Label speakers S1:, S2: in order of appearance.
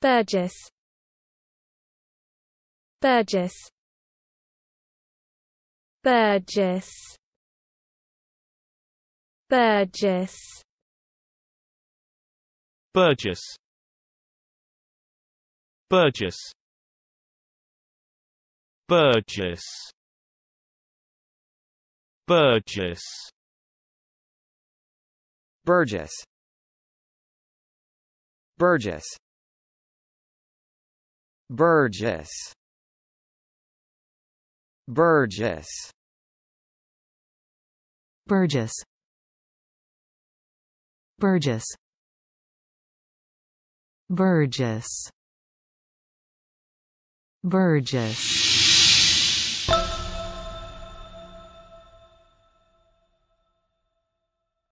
S1: Burgess Burgess Burgess Burgess Burgess Burgess Burgess Burgess Burgess Burgess Burgess Burgess Burgess Burgess
S2: Burgess Burgess